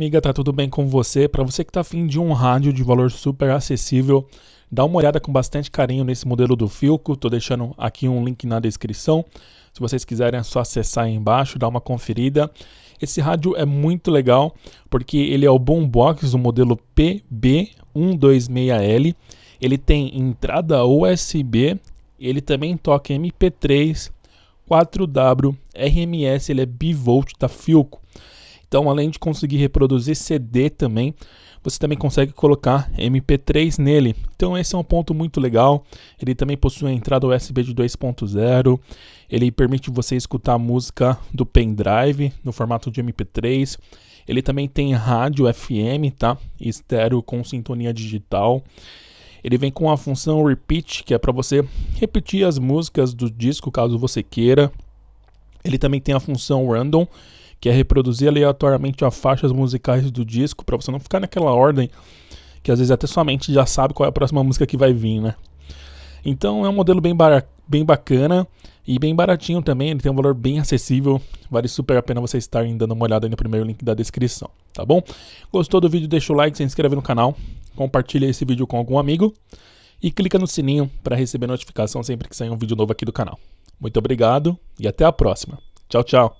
Amiga, tá tudo bem com você? Para você que tá afim de um rádio de valor super acessível, dá uma olhada com bastante carinho nesse modelo do Filco. Tô deixando aqui um link na descrição. Se vocês quiserem é só acessar aí embaixo, dar uma conferida. Esse rádio é muito legal porque ele é o boombox o modelo PB126L. Ele tem entrada USB, ele também toca MP3, 4W, RMS, ele é bivolt da Filco. Então, além de conseguir reproduzir CD também, você também consegue colocar MP3 nele. Então, esse é um ponto muito legal. Ele também possui a entrada USB de 2.0. Ele permite você escutar música do pendrive no formato de MP3. Ele também tem rádio FM, tá? Estéreo com sintonia digital. Ele vem com a função repeat, que é para você repetir as músicas do disco caso você queira. Ele também tem a função random, que é reproduzir aleatoriamente as faixas musicais do disco para você não ficar naquela ordem que às vezes até sua mente já sabe qual é a próxima música que vai vir, né? Então é um modelo bem, bem bacana e bem baratinho também, ele tem um valor bem acessível, vale super a pena você estar dando uma olhada aí no primeiro link da descrição, tá bom? Gostou do vídeo? Deixa o like, se inscreve no canal, compartilha esse vídeo com algum amigo e clica no sininho para receber notificação sempre que sair um vídeo novo aqui do canal. Muito obrigado e até a próxima. Tchau, tchau.